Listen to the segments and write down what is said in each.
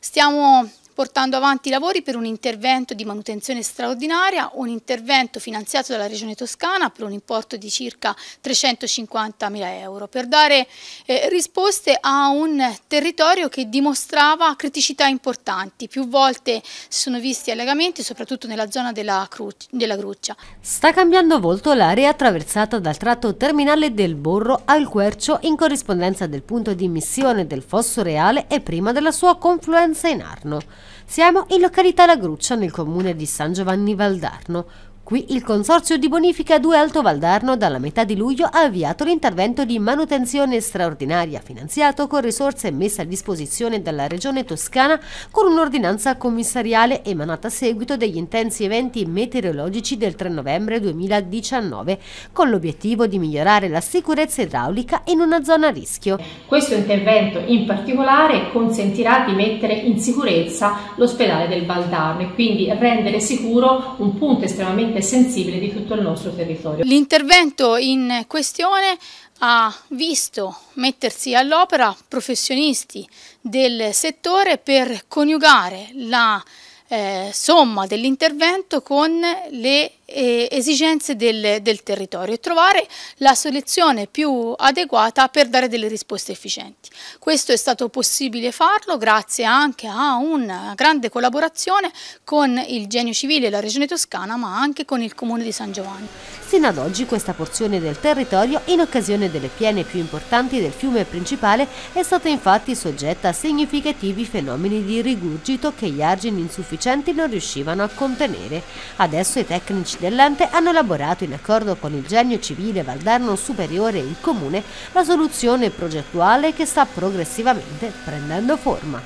stiamo portando avanti i lavori per un intervento di manutenzione straordinaria, un intervento finanziato dalla Regione Toscana per un importo di circa 350.000 euro, per dare eh, risposte a un territorio che dimostrava criticità importanti. Più volte si sono visti allegamenti, soprattutto nella zona della, della Gruccia. Sta cambiando volto l'area attraversata dal tratto terminale del Borro al Quercio in corrispondenza del punto di emissione del Fosso Reale e prima della sua confluenza in Arno. Siamo in località La Gruccia nel comune di San Giovanni Valdarno, Qui il Consorzio di Bonifica 2 Alto Valdarno dalla metà di luglio ha avviato l'intervento di manutenzione straordinaria finanziato con risorse messe a disposizione dalla Regione Toscana con un'ordinanza commissariale emanata a seguito degli intensi eventi meteorologici del 3 novembre 2019 con l'obiettivo di migliorare la sicurezza idraulica in una zona a rischio. Questo intervento in particolare consentirà di mettere in sicurezza l'ospedale del Valdarno e quindi rendere sicuro un punto estremamente e sensibile di tutto il nostro territorio. L'intervento in questione ha visto mettersi all'opera professionisti del settore per coniugare la eh, somma dell'intervento con le esigenze del, del territorio e trovare la soluzione più adeguata per dare delle risposte efficienti. Questo è stato possibile farlo grazie anche a una grande collaborazione con il Genio Civile e la Regione Toscana ma anche con il Comune di San Giovanni. Sino ad oggi questa porzione del territorio in occasione delle piene più importanti del fiume principale è stata infatti soggetta a significativi fenomeni di rigurgito che gli argini insufficienti non riuscivano a contenere. Adesso i tecnici dell'ente hanno elaborato in accordo con il genio civile Valdarno Superiore e il Comune la soluzione progettuale che sta progressivamente prendendo forma.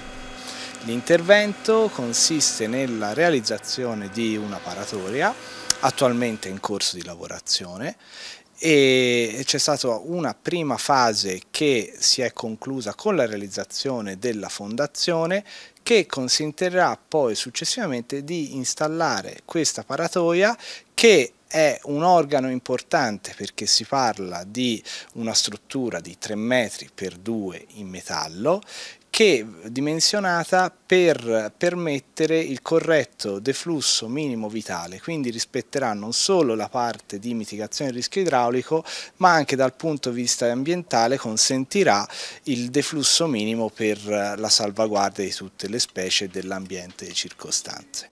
L'intervento consiste nella realizzazione di una paratoria attualmente in corso di lavorazione e c'è stata una prima fase che si è conclusa con la realizzazione della fondazione che consentirà poi successivamente di installare questa paratoia che è un organo importante perché si parla di una struttura di 3 metri per 2 in metallo che dimensionata per permettere il corretto deflusso minimo vitale, quindi rispetterà non solo la parte di mitigazione del rischio idraulico, ma anche dal punto di vista ambientale consentirà il deflusso minimo per la salvaguardia di tutte le specie e dell'ambiente circostante.